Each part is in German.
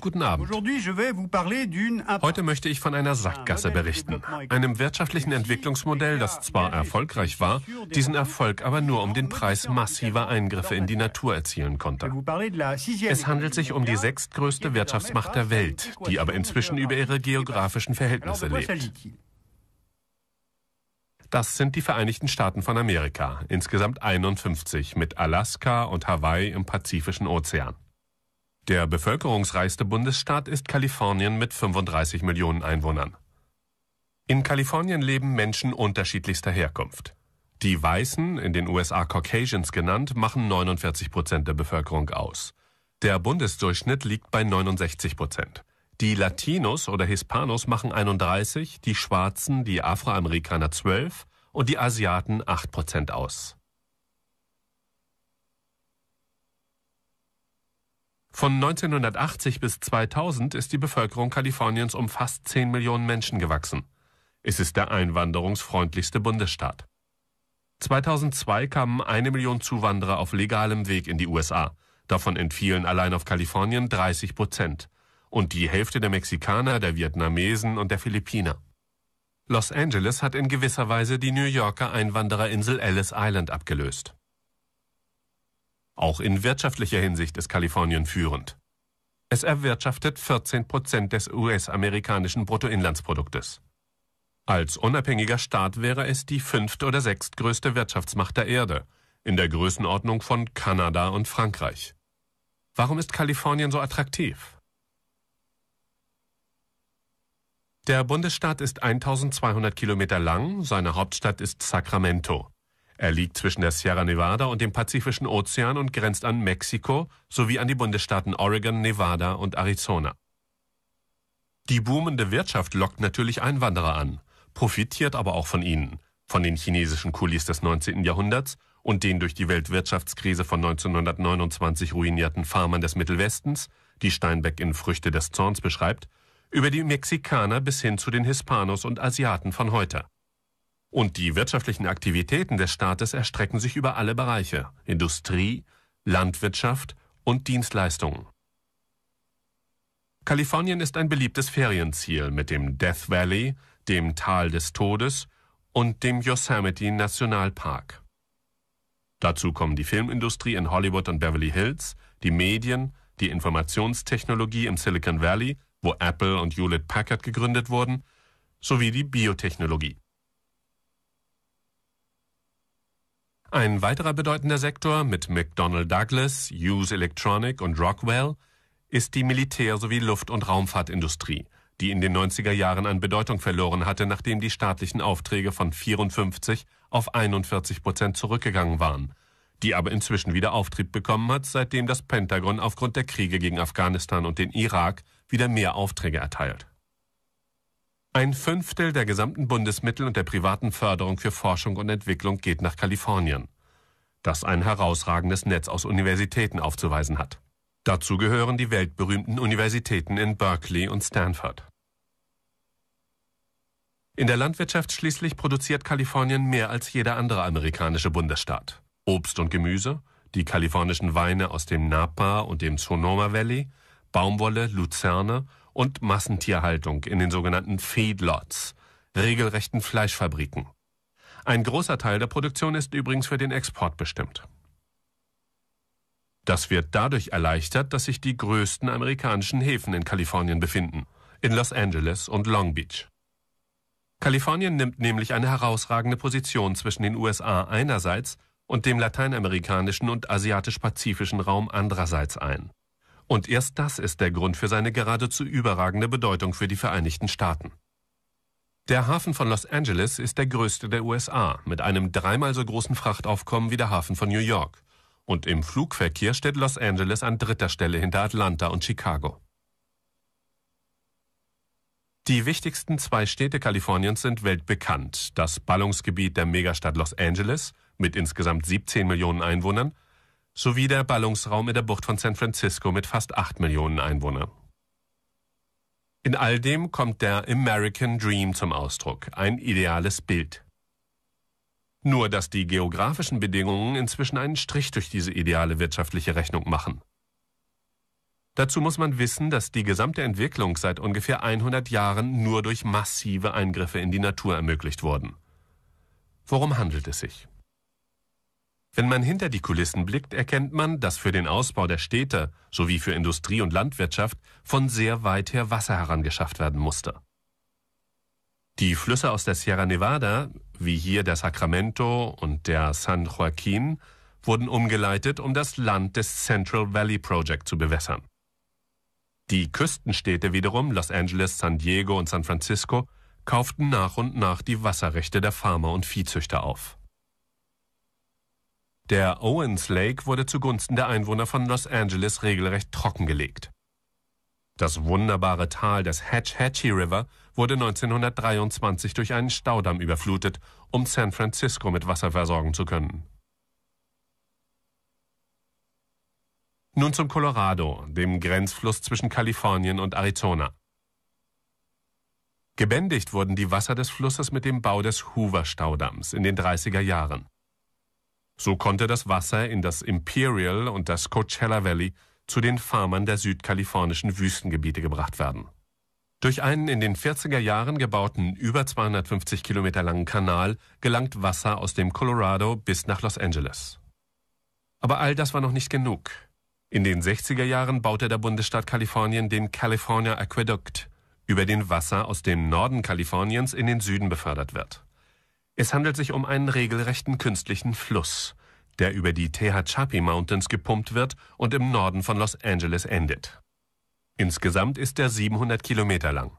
Guten Abend. Heute möchte ich von einer Sackgasse berichten, einem wirtschaftlichen Entwicklungsmodell, das zwar erfolgreich war, diesen Erfolg aber nur um den Preis massiver Eingriffe in die Natur erzielen konnte. Es handelt sich um die sechstgrößte Wirtschaftsmacht der Welt, die aber inzwischen über ihre geografischen Verhältnisse lebt. Das sind die Vereinigten Staaten von Amerika, insgesamt 51 mit Alaska und Hawaii im Pazifischen Ozean. Der bevölkerungsreichste Bundesstaat ist Kalifornien mit 35 Millionen Einwohnern. In Kalifornien leben Menschen unterschiedlichster Herkunft. Die Weißen, in den USA Caucasians genannt, machen 49 Prozent der Bevölkerung aus. Der Bundesdurchschnitt liegt bei 69 Prozent. Die Latinos oder Hispanos machen 31, die Schwarzen, die Afroamerikaner 12 und die Asiaten 8 Prozent aus. Von 1980 bis 2000 ist die Bevölkerung Kaliforniens um fast 10 Millionen Menschen gewachsen. Es ist der einwanderungsfreundlichste Bundesstaat. 2002 kamen eine Million Zuwanderer auf legalem Weg in die USA. Davon entfielen allein auf Kalifornien 30 Prozent. Und die Hälfte der Mexikaner, der Vietnamesen und der Philippiner. Los Angeles hat in gewisser Weise die New Yorker Einwandererinsel Ellis Island abgelöst. Auch in wirtschaftlicher Hinsicht ist Kalifornien führend. Es erwirtschaftet 14 Prozent des US-amerikanischen Bruttoinlandsproduktes. Als unabhängiger Staat wäre es die fünft oder sechstgrößte Wirtschaftsmacht der Erde, in der Größenordnung von Kanada und Frankreich. Warum ist Kalifornien so attraktiv? Der Bundesstaat ist 1200 Kilometer lang, seine Hauptstadt ist Sacramento. Er liegt zwischen der Sierra Nevada und dem Pazifischen Ozean und grenzt an Mexiko sowie an die Bundesstaaten Oregon, Nevada und Arizona. Die boomende Wirtschaft lockt natürlich Einwanderer an, profitiert aber auch von ihnen, von den chinesischen Kulis des 19. Jahrhunderts und den durch die Weltwirtschaftskrise von 1929 ruinierten Farmern des Mittelwestens, die Steinbeck in Früchte des Zorns beschreibt, über die Mexikaner bis hin zu den Hispanos und Asiaten von heute. Und die wirtschaftlichen Aktivitäten des Staates erstrecken sich über alle Bereiche Industrie, Landwirtschaft und Dienstleistungen. Kalifornien ist ein beliebtes Ferienziel mit dem Death Valley, dem Tal des Todes und dem Yosemite Nationalpark. Dazu kommen die Filmindustrie in Hollywood und Beverly Hills, die Medien, die Informationstechnologie im Silicon Valley, wo Apple und Hewlett Packard gegründet wurden, sowie die Biotechnologie. Ein weiterer bedeutender Sektor mit McDonnell Douglas, Hughes Electronic und Rockwell ist die Militär- sowie Luft- und Raumfahrtindustrie, die in den 90er Jahren an Bedeutung verloren hatte, nachdem die staatlichen Aufträge von 54 auf 41 Prozent zurückgegangen waren, die aber inzwischen wieder Auftrieb bekommen hat, seitdem das Pentagon aufgrund der Kriege gegen Afghanistan und den Irak wieder mehr Aufträge erteilt. Ein Fünftel der gesamten Bundesmittel und der privaten Förderung für Forschung und Entwicklung geht nach Kalifornien, das ein herausragendes Netz aus Universitäten aufzuweisen hat. Dazu gehören die weltberühmten Universitäten in Berkeley und Stanford. In der Landwirtschaft schließlich produziert Kalifornien mehr als jeder andere amerikanische Bundesstaat. Obst und Gemüse, die kalifornischen Weine aus dem Napa und dem Sonoma Valley, Baumwolle, Luzerne, und Massentierhaltung in den sogenannten Feedlots, regelrechten Fleischfabriken. Ein großer Teil der Produktion ist übrigens für den Export bestimmt. Das wird dadurch erleichtert, dass sich die größten amerikanischen Häfen in Kalifornien befinden, in Los Angeles und Long Beach. Kalifornien nimmt nämlich eine herausragende Position zwischen den USA einerseits und dem lateinamerikanischen und asiatisch-pazifischen Raum andererseits ein. Und erst das ist der Grund für seine geradezu überragende Bedeutung für die Vereinigten Staaten. Der Hafen von Los Angeles ist der größte der USA, mit einem dreimal so großen Frachtaufkommen wie der Hafen von New York. Und im Flugverkehr steht Los Angeles an dritter Stelle hinter Atlanta und Chicago. Die wichtigsten zwei Städte Kaliforniens sind weltbekannt. Das Ballungsgebiet der Megastadt Los Angeles mit insgesamt 17 Millionen Einwohnern sowie der Ballungsraum in der Bucht von San Francisco mit fast 8 Millionen Einwohnern. In all dem kommt der American Dream zum Ausdruck, ein ideales Bild. Nur dass die geografischen Bedingungen inzwischen einen Strich durch diese ideale wirtschaftliche Rechnung machen. Dazu muss man wissen, dass die gesamte Entwicklung seit ungefähr 100 Jahren nur durch massive Eingriffe in die Natur ermöglicht wurden. Worum handelt es sich? Wenn man hinter die Kulissen blickt, erkennt man, dass für den Ausbau der Städte sowie für Industrie und Landwirtschaft von sehr weit her Wasser herangeschafft werden musste. Die Flüsse aus der Sierra Nevada, wie hier der Sacramento und der San Joaquin, wurden umgeleitet, um das Land des Central Valley Project zu bewässern. Die Küstenstädte wiederum, Los Angeles, San Diego und San Francisco, kauften nach und nach die Wasserrechte der Farmer und Viehzüchter auf. Der Owens Lake wurde zugunsten der Einwohner von Los Angeles regelrecht trockengelegt. Das wunderbare Tal des Hatch Hatchy River wurde 1923 durch einen Staudamm überflutet, um San Francisco mit Wasser versorgen zu können. Nun zum Colorado, dem Grenzfluss zwischen Kalifornien und Arizona. Gebändigt wurden die Wasser des Flusses mit dem Bau des Hoover Staudamms in den 30er Jahren. So konnte das Wasser in das Imperial und das Coachella Valley zu den Farmern der südkalifornischen Wüstengebiete gebracht werden. Durch einen in den 40er Jahren gebauten über 250 Kilometer langen Kanal gelangt Wasser aus dem Colorado bis nach Los Angeles. Aber all das war noch nicht genug. In den 60er Jahren baute der Bundesstaat Kalifornien den California Aqueduct, über den Wasser aus dem Norden Kaliforniens in den Süden befördert wird. Es handelt sich um einen regelrechten künstlichen Fluss, der über die Tehachapi Mountains gepumpt wird und im Norden von Los Angeles endet. Insgesamt ist er 700 Kilometer lang.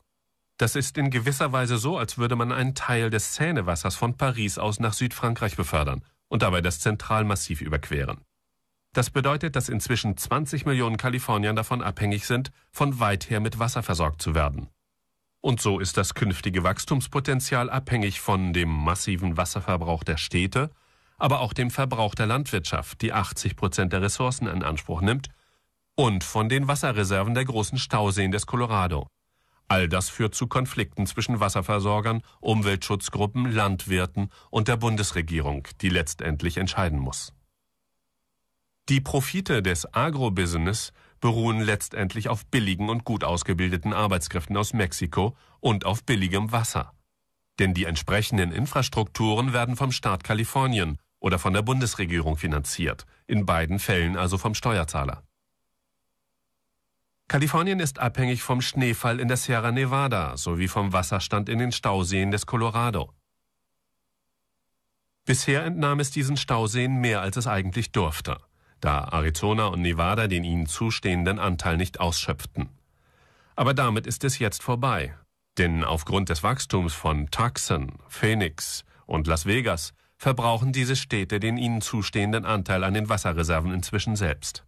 Das ist in gewisser Weise so, als würde man einen Teil des Seinewassers von Paris aus nach Südfrankreich befördern und dabei das Zentralmassiv überqueren. Das bedeutet, dass inzwischen 20 Millionen Kaliforniern davon abhängig sind, von weit her mit Wasser versorgt zu werden. Und so ist das künftige Wachstumspotenzial abhängig von dem massiven Wasserverbrauch der Städte, aber auch dem Verbrauch der Landwirtschaft, die 80 Prozent der Ressourcen in Anspruch nimmt, und von den Wasserreserven der großen Stauseen des Colorado. All das führt zu Konflikten zwischen Wasserversorgern, Umweltschutzgruppen, Landwirten und der Bundesregierung, die letztendlich entscheiden muss. Die Profite des Agrobusiness beruhen letztendlich auf billigen und gut ausgebildeten Arbeitskräften aus Mexiko und auf billigem Wasser. Denn die entsprechenden Infrastrukturen werden vom Staat Kalifornien oder von der Bundesregierung finanziert, in beiden Fällen also vom Steuerzahler. Kalifornien ist abhängig vom Schneefall in der Sierra Nevada sowie vom Wasserstand in den Stauseen des Colorado. Bisher entnahm es diesen Stauseen mehr, als es eigentlich durfte da Arizona und Nevada den ihnen zustehenden Anteil nicht ausschöpften. Aber damit ist es jetzt vorbei, denn aufgrund des Wachstums von Tucson, Phoenix und Las Vegas verbrauchen diese Städte den ihnen zustehenden Anteil an den Wasserreserven inzwischen selbst.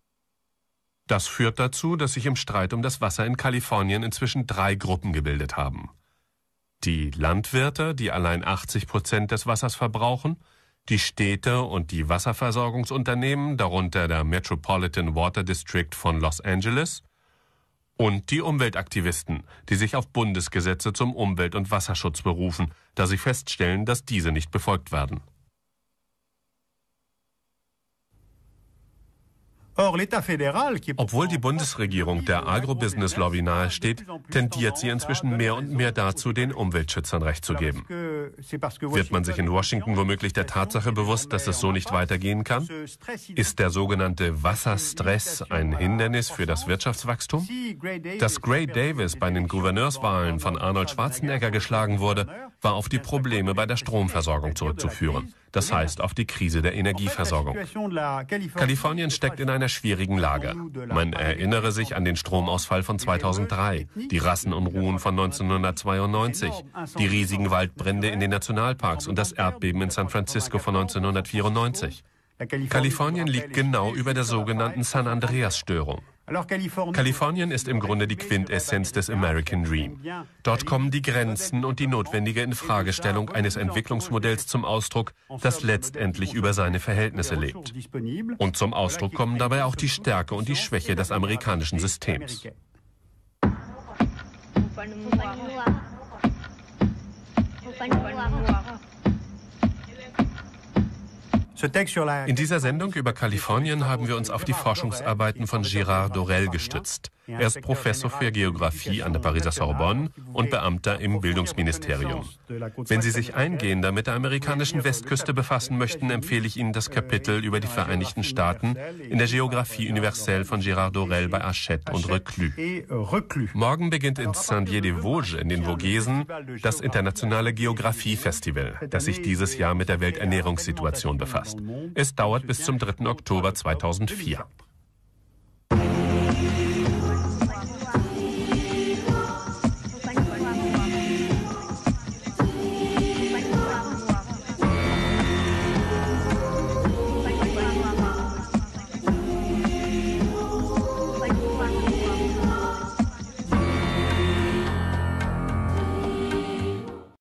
Das führt dazu, dass sich im Streit um das Wasser in Kalifornien inzwischen drei Gruppen gebildet haben. Die Landwirte, die allein 80 Prozent des Wassers verbrauchen, die Städte und die Wasserversorgungsunternehmen, darunter der Metropolitan Water District von Los Angeles, und die Umweltaktivisten, die sich auf Bundesgesetze zum Umwelt- und Wasserschutz berufen, da sie feststellen, dass diese nicht befolgt werden. Obwohl die Bundesregierung der Agrobusiness-Lobby nahesteht, tendiert sie inzwischen mehr und mehr dazu, den Umweltschützern Recht zu geben. Wird man sich in Washington womöglich der Tatsache bewusst, dass es so nicht weitergehen kann? Ist der sogenannte Wasserstress ein Hindernis für das Wirtschaftswachstum? Dass Gray Davis bei den Gouverneurswahlen von Arnold Schwarzenegger geschlagen wurde, war auf die Probleme bei der Stromversorgung zurückzuführen das heißt auf die Krise der Energieversorgung. Kalifornien steckt in einer schwierigen Lage. Man erinnere sich an den Stromausfall von 2003, die Rassenunruhen von 1992, die riesigen Waldbrände in den Nationalparks und das Erdbeben in San Francisco von 1994. Kalifornien liegt genau über der sogenannten San Andreas-Störung. Kalifornien ist im Grunde die Quintessenz des American Dream. Dort kommen die Grenzen und die notwendige Infragestellung eines Entwicklungsmodells zum Ausdruck, das letztendlich über seine Verhältnisse lebt. Und zum Ausdruck kommen dabei auch die Stärke und die Schwäche des amerikanischen Systems. Open noir. Open noir. In dieser Sendung über Kalifornien haben wir uns auf die Forschungsarbeiten von Girard Dorel gestützt. Er ist Professor für Geographie an der Pariser Sorbonne und Beamter im Bildungsministerium. Wenn Sie sich eingehender mit der amerikanischen Westküste befassen möchten, empfehle ich Ihnen das Kapitel über die Vereinigten Staaten in der Geographie universelle von Gérard Dorel bei Hachette und Reclus. Morgen beginnt in Saint-Dié-des-Vosges in den Vogesen das internationale Geographie-Festival, das sich dieses Jahr mit der Welternährungssituation befasst. Es dauert bis zum 3. Oktober 2004.